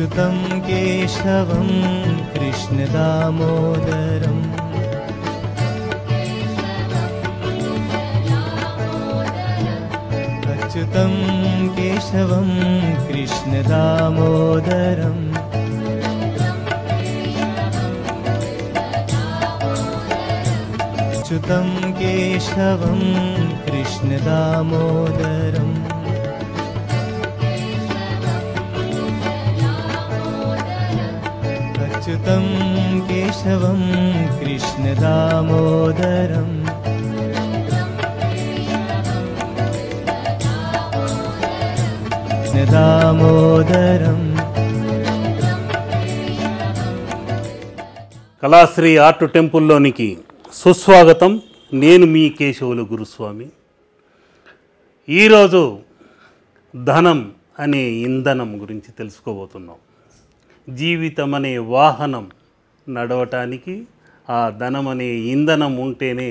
सुतं केशवं कृष्णदामोदरम् अच्युतं केशवं कृष्णदामोदरम् अच्युतं केशवं कृष्णदामोदरम् కేశవం కృష్ణ దామోదరం దామోదరం కళాశ్రీ ఆర్ట్ టెంపుల్లోనికి సుస్వాగతం నేను మీ కేశవులు గురుస్వామి ఈరోజు ధనం అనే ఇంధనం గురించి తెలుసుకోబోతున్నాం జీవితం అనే వాహనం నడవటానికి ఆ ధనం అనే ఇంధనం ఉంటేనే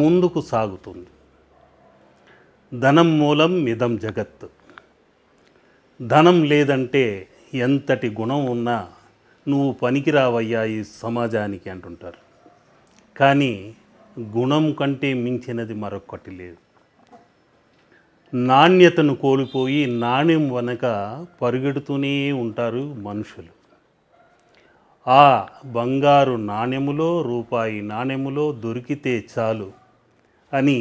ముందుకు సాగుతుంది ధనం మూలం మిదం జగత్ ధనం లేదంటే ఎంతటి గుణం ఉన్నా నువ్వు పనికిరావయ్యా ఈ సమాజానికి అంటుంటారు కానీ గుణం కంటే మించినది మరొకటి లేదు నాణ్యతను కోల్పోయి నాణ్యం వనక పరుగెడుతూనే ఉంటారు మనుషులు ఆ బంగారు నాణెములో రూపాయి నాణెములో దొరికితే చాలు అని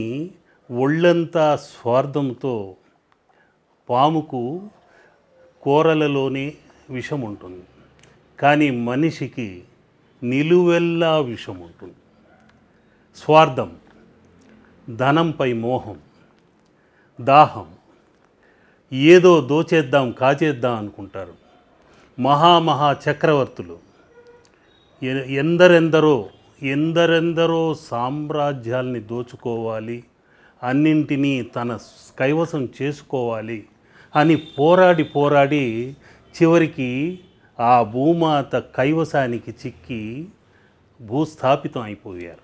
ఒళ్ళంతా స్వార్థంతో పాముకు కూరలలోనే విషం ఉంటుంది కానీ మనిషికి నిలువెల్లా విషం ఉంటుంది స్వార్థం ధనంపై మోహం దాహం ఏదో దోచేద్దాం కాచేద్దాం అనుకుంటారు మహామహా చక్రవర్తులు ఎందరెందరో ఎందరెందరో సామ్రాజ్యాల్ని దోచుకోవాలి అన్నింటినీ తన కైవసం చేసుకోవాలి అని పోరాడి పోరాడి చివరికి ఆ భూమాత కైవసానికి చిక్కి భూస్థాపితం అయిపోయారు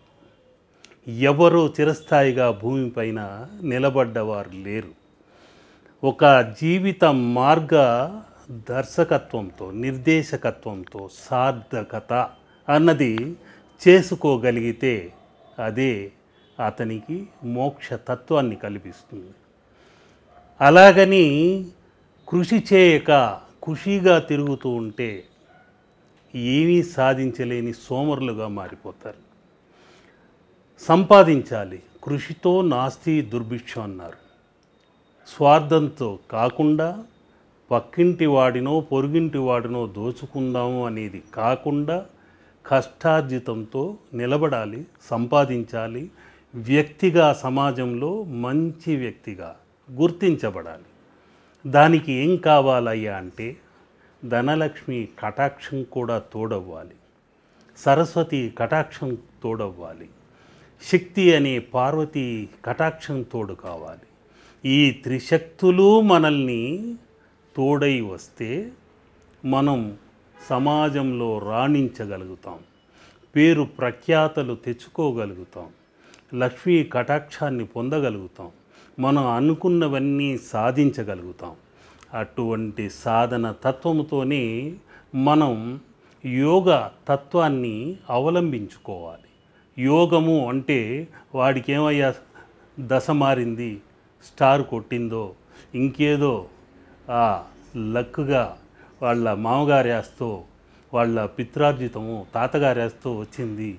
ఎవరు చిరస్థాయిగా భూమిపైన నిలబడ్డవారు లేరు ఒక జీవిత మార్గ దర్శకత్వంతో నిర్దేశకత్వంతో సార్థకత అన్నది చేసుకోగలిగితే అదే అతనికి మోక్షతత్వాన్ని కల్పిస్తుంది అలాగని కృషి చేయక ఖుషీగా తిరుగుతూ ఉంటే ఏమీ సాధించలేని సోమరులుగా మారిపోతారు సంపాదించాలి కృషితో నాస్తి దుర్భిక్షం అన్నారు స్వార్థంతో కాకుండా పక్కింటి వాడినో పొరుగింటి వాడినో దోచుకుందాము అనేది కాకుండా కష్టార్జితంతో నిలబడాలి సంపాదించాలి వ్యక్తిగా సమాజంలో మంచి వ్యక్తిగా గుర్తించబడాలి దానికి ఏం కావాలయ్యా అంటే ధనలక్ష్మి కటాక్షం కూడా తోడవ్వాలి సరస్వతి కటాక్షం తోడవ్వాలి శక్తి అనే పార్వతి కటాక్షం తోడు కావాలి ఈ త్రిశక్తులు మనల్ని తోడై వస్తే మనం సమాజంలో రాణించగలుగుతాం పేరు ప్రఖ్యాతలు తెచ్చుకోగలుగుతాం లక్ష్మీ కటాక్షాన్ని పొందగలుగుతాం మనం అనుకున్నవన్నీ సాధించగలుగుతాం అటువంటి సాధన తత్వముతోనే మనం యోగ తత్వాన్ని అవలంబించుకోవాలి యోగము అంటే వాడికి ఏమయ్యా దశ మారింది స్టార్ కొట్టిందో ఇంకేదో లక్గా వాళ్ళ మామగారి ఆస్తో వాళ్ళ పిత్రార్జితము తాతగారి ఆస్తో వచ్చింది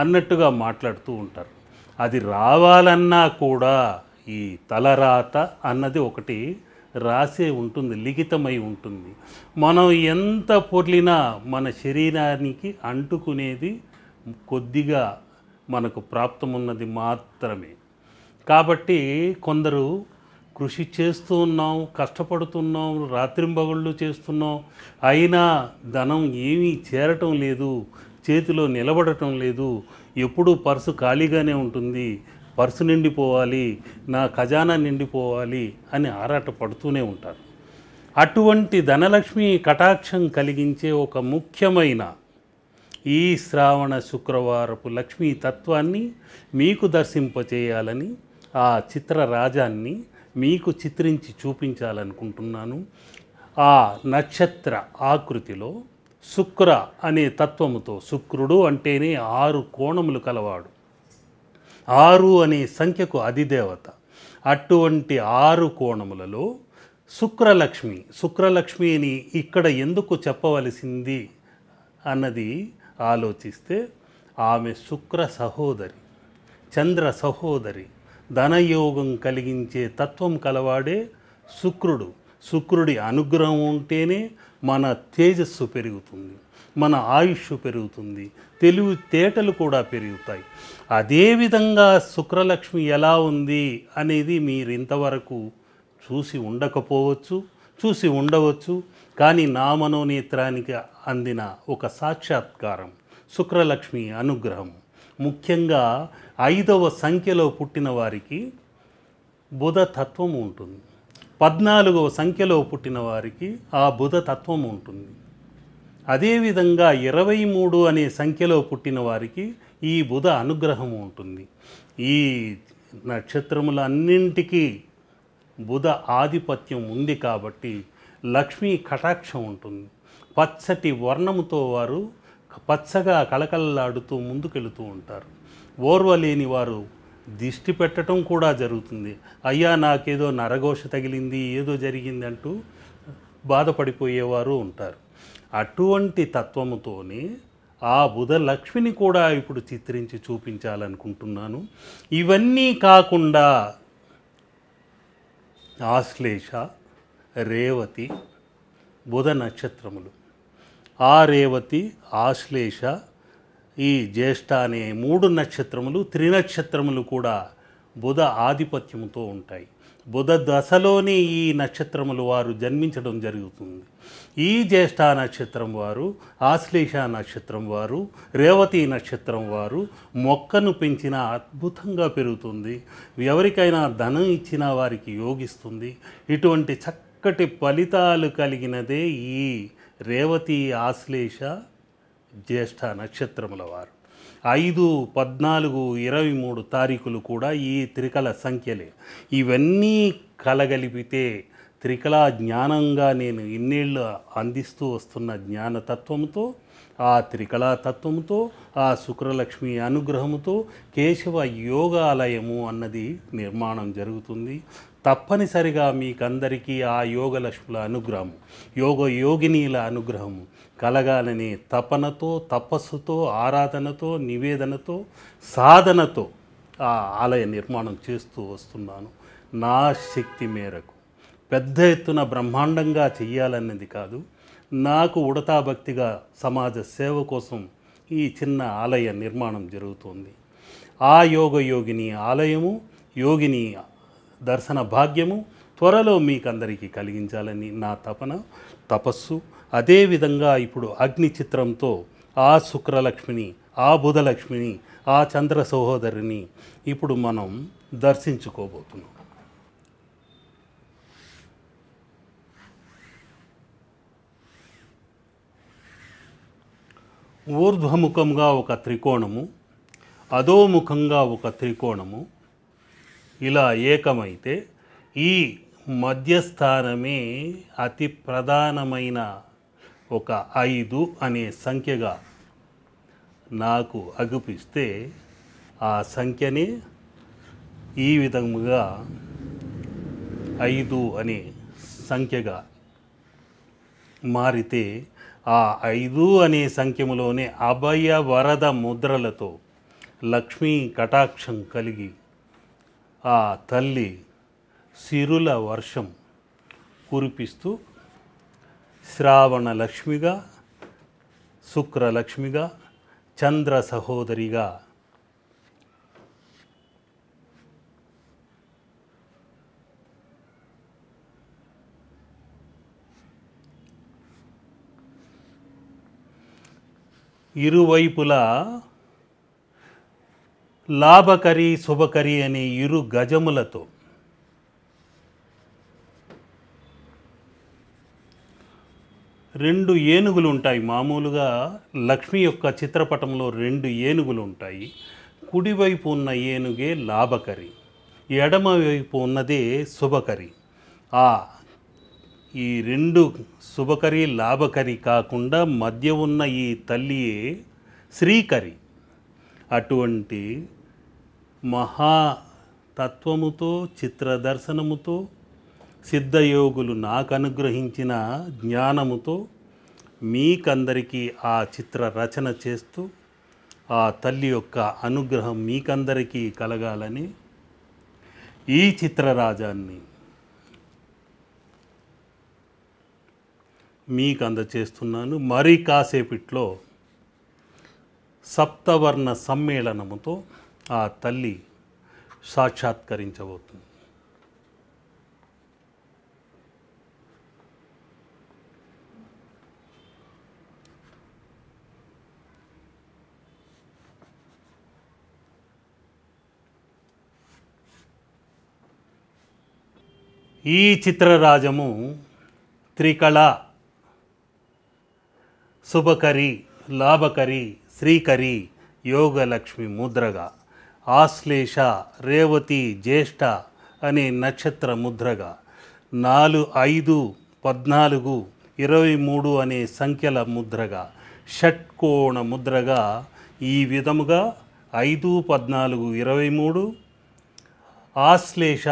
అన్నట్టుగా మాట్లాడుతూ ఉంటారు అది రావాలన్నా కూడా ఈ తలరాత అన్నది ఒకటి రాసే ఉంటుంది లిఖితమై ఉంటుంది మనం ఎంత పొర్లినా మన శరీరానికి అంటుకునేది కొద్దిగా మనకు ప్రాప్తమున్నది మాత్రమే కాబట్టి కొందరు కృషి చేస్తూ ఉన్నాం కష్టపడుతున్నాం రాత్రింబగళ్ళు చేస్తున్నాం అయినా ధనం ఏమీ చేరటం లేదు చేతిలో నిలబడటం లేదు ఎప్పుడూ పర్సు ఖాళీగానే ఉంటుంది పర్సు నిండిపోవాలి నా ఖజానా నిండిపోవాలి అని ఆరాట పడుతూనే ఉంటారు అటువంటి ధనలక్ష్మి కటాక్షం కలిగించే ఒక ముఖ్యమైన ఈ శ్రావణ శుక్రవారపు లక్ష్మీ తత్వాన్ని మీకు దర్శింపచేయాలని ఆ చిత్రరాజాన్ని మీకు చిత్రించి చూపించాలనుకుంటున్నాను ఆ నక్షత్ర ఆకృతిలో శుక్ర అనే తత్వముతో శుక్రుడు అంటేనే ఆరు కోణములు కలవాడు ఆరు అనే సంఖ్యకు అధిదేవత అటువంటి ఆరు కోణములలో శుక్రలక్ష్మి శుక్రలక్ష్మి అని ఇక్కడ ఎందుకు చెప్పవలసింది అన్నది ఆలోచిస్తే ఆమె శుక్ర సహోదరి చంద్ర సహోదరి ధనయోగం కలిగించే తత్వం కలవాడే శుక్రుడు శుక్రుడి అనుగ్రహం ఉంటేనే మన తేజస్సు పెరుగుతుంది మన ఆయుష్ పెరుగుతుంది తేటలు కూడా పెరుగుతాయి అదేవిధంగా శుక్రలక్ష్మి ఎలా ఉంది అనేది మీరు ఇంతవరకు చూసి ఉండకపోవచ్చు చూసి ఉండవచ్చు కానీ నా మనోనేత్రానికి అందిన ఒక సాక్షాత్కారం శుక్రలక్ష్మి అనుగ్రహం ముఖ్యంగా ఐదవ సంఖ్యలో పుట్టిన వారికి బుధ తత్వం ఉంటుంది పద్నాలుగవ సంఖ్యలో పుట్టిన వారికి ఆ బుధ తత్వం ఉంటుంది అదేవిధంగా ఇరవై మూడు అనే సంఖ్యలో పుట్టిన వారికి ఈ బుధ అనుగ్రహం ఉంటుంది ఈ నక్షత్రములన్నింటికీ బుధ ఆధిపత్యం ఉంది కాబట్టి లక్ష్మీ కటాక్షం ఉంటుంది పచ్చటి వర్ణముతో వారు పచ్చగా కళకళలాడుతూ ముందుకెళుతూ ఉంటారు ఓర్వలేని వారు దిష్టి పెట్టడం కూడా జరుగుతుంది అయ్యా నాకేదో నరఘోష తగిలింది ఏదో జరిగింది అంటూ బాధపడిపోయేవారు ఉంటారు అటువంటి తత్వముతోనే ఆ బుధ లక్ష్మిని కూడా ఇప్పుడు చిత్రించి చూపించాలనుకుంటున్నాను ఇవన్నీ కాకుండా ఆశ్లేష రేవతి బుధ నక్షత్రములు ఆ రేవతి ఆశ్లేష ఈ జ్యేష్ఠ అనే మూడు నక్షత్రములు త్రినక్షత్రములు కూడా బుధ ఆధిపత్యంతో ఉంటాయి బుధ దశలోనే ఈ నక్షత్రములు వారు జన్మించడం జరుగుతుంది ఈ జ్యేష్ఠ నక్షత్రం వారు ఆశ్లేష నక్షత్రం వారు రేవతి నక్షత్రం వారు మొక్కను పెంచిన అద్భుతంగా పెరుగుతుంది ఎవరికైనా ధనం ఇచ్చిన వారికి యోగిస్తుంది ఇటువంటి చక్కటి ఫలితాలు కలిగినదే ఈ రేవతి ఆశ్లేష జ్యేష్ఠ నక్షత్రముల వారు ఐదు పద్నాలుగు ఇరవై మూడు తారీఖులు కూడా ఈ త్రికల సంఖ్యలే ఇవన్నీ కలగలిపితే త్రికళా జ్ఞానంగా నేను ఇన్నేళ్ళు అందిస్తూ వస్తున్న జ్ఞానతత్వంతో ఆ త్రికళా ఆ శుక్రలక్ష్మి అనుగ్రహంతో కేశవ యోగాలయము అన్నది నిర్మాణం జరుగుతుంది తప్పనిసరిగా మీకందరికీ ఆ యోగలక్ష్ముల అనుగ్రహం యోగ యోగినీల అనుగ్రహము కలగాలని తపనతో తపస్సుతో ఆరాధనతో నివేదనతో సాధనతో ఆ ఆలయ నిర్మాణం చేస్తూ వస్తున్నాను నా శక్తి మేరకు పెద్ద ఎత్తున బ్రహ్మాండంగా చెయ్యాలన్నది కాదు నాకు ఉడతా భక్తిగా సమాజ సేవ కోసం ఈ చిన్న ఆలయ నిర్మాణం జరుగుతోంది ఆ యోగ యోగిని ఆలయము యోగిని దర్శన భాగ్యము త్వరలో మీకందరికీ కలిగించాలని నా తపన తపస్సు అదేవిధంగా ఇప్పుడు అగ్ని చిత్రంతో ఆ శుక్రలక్ష్మిని ఆ బుధలక్ష్మిని ఆ చంద్ర సహోదరిని ఇప్పుడు మనం దర్శించుకోబోతున్నాం ఊర్ధ్వముఖంగా ఒక త్రికోణము అధోముఖంగా ఒక త్రికోణము ఇలా ఏకమైతే ఈ మధ్యస్థానమే అతి ప్రధానమైన ఒక ఐదు అనే సంఖ్యగా నాకు అగుపిస్తే ఆ సంఖ్యని ఈ విధముగా ఐదు అనే సంఖ్యగా మారితే ఆ ఐదు అనే సంఖ్యములోనే అభయ వరద ముద్రలతో లక్ష్మీ కటాక్షం కలిగి ఆ తల్లి సిరుల వర్షం కురిపిస్తూ శ్రావణ లక్ష్మిగా శుక్రలక్ష్మిగా చంద్ర సహోదరిగా ఇరువైపులా లాభకరి శుభకరి అనే ఇరు గజములతో రెండు ఏనుగులు ఉంటాయి మామూలుగా లక్ష్మి యొక్క చిత్రపటంలో రెండు ఏనుగులు ఉంటాయి కుడివైపు ఉన్న ఏనుగే లాభకరి ఎడమవైపు ఉన్నదే శుభకరి ఆ ఈ రెండు శుభకరి లాభకరి కాకుండా మధ్య ఉన్న ఈ తల్లియే శ్రీకరి అటువంటి మహా తత్వముతో చిత్రదర్శనముతో సిద్ధయోగులు నాకు అనుగ్రహించిన జ్ఞానముతో మీకందరికీ ఆ చిత్ర రచన చేస్తూ ఆ తల్లి యొక్క అనుగ్రహం మీకందరికీ కలగాలని ఈ చిత్రరాజాన్ని మీకు అందచేస్తున్నాను మరీ కాసేపట్లో సప్తవర్ణ సమ్మేళనముతో ఆ తల్లి సాక్షాత్కరించబోతుంది ఈ చిత్రరాజము త్రికళ శుభకరి లాభకరి శ్రీకరి యోగలక్ష్మి ముద్రగా ఆశ్లేష రేవతి జ్యేష్ఠ అనే నక్షత్ర ముద్రగా నాలు ఐదు పద్నాలుగు ఇరవై మూడు అనే సంఖ్యల ముద్రగా షట్కోణ ముద్రగా ఈ విధముగా ఐదు పద్నాలుగు ఇరవై మూడు ఆశ్లేష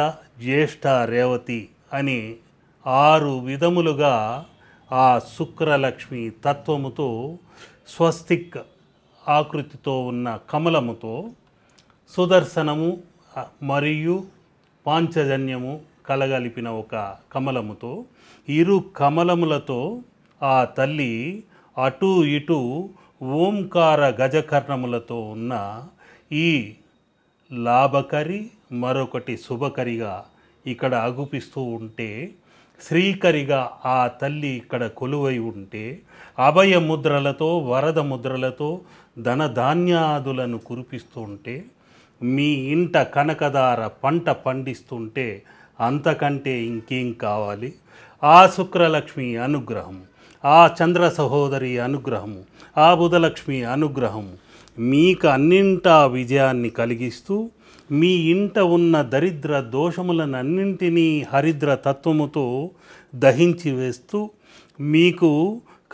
జ్యేష్ఠ రేవతి అని ఆరు విధములుగా ఆ శుక్రలక్ష్మి తత్వముతో స్వస్తిక్ ఆకృతితో ఉన్న కమలముతో సుదర్శనము మరియు పాంచజన్యము కలగలిపిన ఒక కమలముతో ఇరు కమలములతో ఆ తల్లి అటు ఇటు ఓంకార గజకర్ణములతో ఉన్న ఈ లాభకరి మరొకటి శుభకరిగా ఇక్కడ అగుపిస్తూ ఉంటే శ్రీకరిగా ఆ తల్లి ఇక్కడ కొలువై ఉంటే అభయ ముద్రలతో వరద ముద్రలతో ధనధాన్యాదులను కురిపిస్తుంటే మీ ఇంట కనకదార పంట పండిస్తుంటే అంతకంటే ఇంకేం కావాలి ఆ శుక్రలక్ష్మి అనుగ్రహం ఆ చంద్ర సహోదరి అనుగ్రహము ఆ బుధలక్ష్మి అనుగ్రహము మీకు అన్నింటా విజయాన్ని కలిగిస్తూ మీ ఇంట ఉన్న దరిద్ర దోషములను అన్నింటినీ హరిద్ర తత్వముతో దహించి వేస్తూ మీకు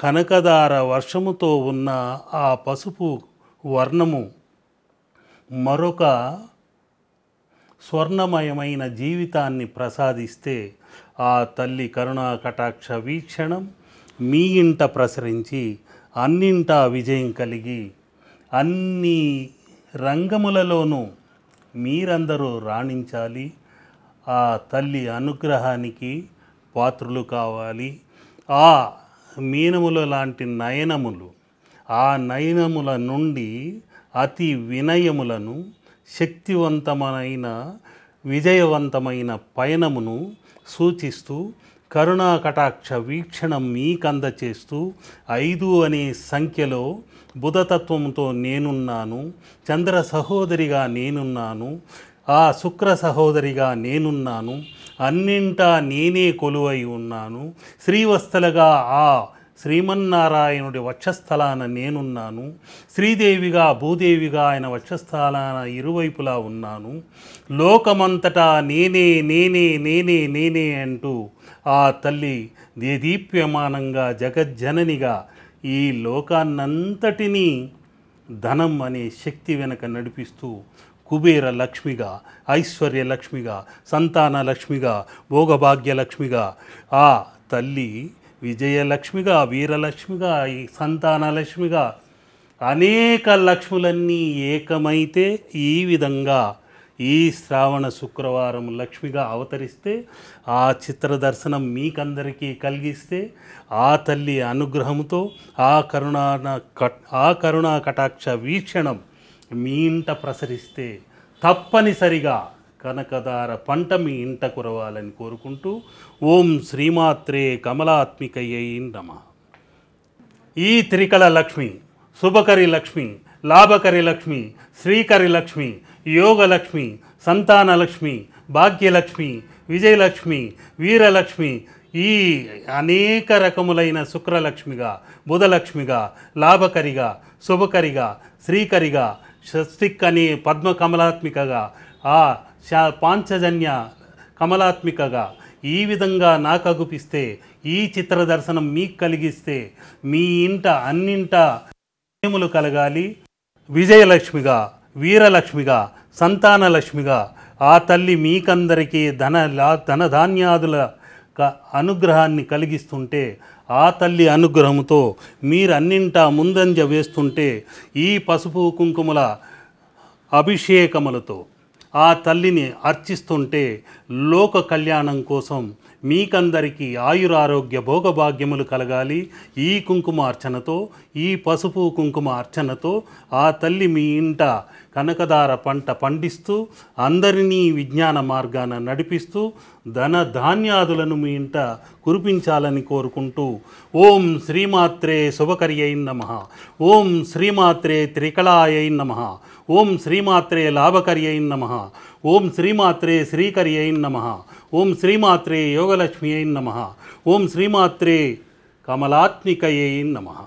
కనకదార వర్షముతో ఉన్న ఆ పసుపు వర్ణము మరొక స్వర్ణమయమైన జీవితాన్ని ప్రసాదిస్తే ఆ తల్లి కరుణా కటాక్ష వీక్షణం మీ ఇంట ప్రసరించి అన్నింటా విజయం కలిగి అన్ని రంగములలోనూ మీరందరూ రాణించాలి ఆ తల్లి అనుగ్రహానికి పాత్రులు కావాలి ఆ మీనముల లాంటి నయనములు ఆ నయనముల నుండి అతి వినయములను శక్తివంతమైన విజయవంతమైన పయనమును సూచిస్తూ కరుణా కటాక్ష వీక్షణం మీకందచేస్తూ ఐదు అనే సంఖ్యలో బుధతత్వంతో నేనున్నాను చంద్ర సహోదరిగా నేనున్నాను ఆ శుక్ర సహోదరిగా నేనున్నాను అన్నింటా నేనే కొలువై ఉన్నాను శ్రీవస్తలుగా ఆ శ్రీమన్నారాయణుడి వక్షస్థలాన నేనున్నాను శ్రీదేవిగా భూదేవిగా ఆయన వక్షస్థలాన ఇరువైపులా ఉన్నాను లోకమంతటా నేనే నేనే నేనే నేనే అంటూ ఆ తల్లి దేదీప్యమానంగా జగజ్జననిగా ఈ లోకాన్నంతటినీ ధనం అనే శక్తి వెనక నడిపిస్తూ కుబేర లక్ష్మిగా ఐశ్వర్య లక్ష్మిగా సంతాన లక్ష్మిగా భోగభాగ్య లక్ష్మిగా ఆ తల్లి విజయలక్ష్మిగా వీరలక్ష్మిగా ఈ సంతాన లక్ష్మిగా అనేక లక్ష్ములన్నీ ఏకమైతే ఈ విధంగా ఈ శ్రావణ శుక్రవారం లక్ష్మిగా అవతరిస్తే ఆ చిత్ర దర్శనం మీకందరికీ కలిగిస్తే ఆ తల్లి అనుగ్రహంతో ఆ కరుణాన కట్ ఆ కరుణా కటాక్ష వీక్షణం మీ ఇంట ప్రసరిస్తే తప్పనిసరిగా కనకదార పంట మీ ఇంట కురవాలని కోరుకుంటూ ఓం శ్రీమాత్రే కమలాత్మికయ్యై నమ ఈ త్రికళ లక్ష్మి శుభకరి లక్ష్మి లాభకరి లక్ష్మి శ్రీకరి లక్ష్మి యోగలక్ష్మి సంతానలక్ష్మి భాగ్యలక్ష్మి విజయలక్ష్మి వీరలక్ష్మి ఈ అనేక రకములైన శుక్రలక్ష్మిగా బుధలక్ష్మిగా లాభకరిగా శుభకరిగా శ్రీకరిగా షస్తిక్ అనే పద్మ కమలాత్మికగా ఆ శా పాంచజన్య కమలాత్మికగా ఈ విధంగా నాకు అగుపిస్తే ఈ చిత్ర దర్శనం మీకు కలిగిస్తే మీ ఇంట అన్నింట ప్రేములు కలగాలి విజయలక్ష్మిగా వీరలక్ష్మిగా సంతానలక్ష్మిగా ఆ తల్లి మీకందరికీ ధన ధన ధాన్యాదుల అనుగ్రహాన్ని కలిగిస్తుంటే ఆ తల్లి అనుగ్రహంతో మీరన్నింటా ముందంజ వేస్తుంటే ఈ పసుపు కుంకుమల అభిషేకములతో ఆ తల్లిని అర్చిస్తుంటే లోక కళ్యాణం కోసం మీకందరికీ ఆయురారోగ్య భోగభాగ్యములు కలగాలి ఈ కుంకుమ అర్చనతో ఈ పసుపు కుంకుమ అర్చనతో ఆ తల్లి మీ ఇంట కనకదార పంట పండిస్తూ అందరినీ విజ్ఞాన మార్గాన నడిపిస్తూ ధన ధాన్యాదులను మీ ఇంట కురిపించాలని కోరుకుంటూ ఓం శ్రీమాత్రే శుభకర్యై నమ ఓం శ్రీమాత్రే త్రికళాయై నమ ఓం శ్రీమాత్రే లాభకర్యై నమ ఓం శ్రీమాత్రే శ్రీకర్యై నమ ఓం శ్రీమాత్రే యోగలక్ష్మియై నమ ఓం శ్రీమాత్రే కమలాత్మికయై నమ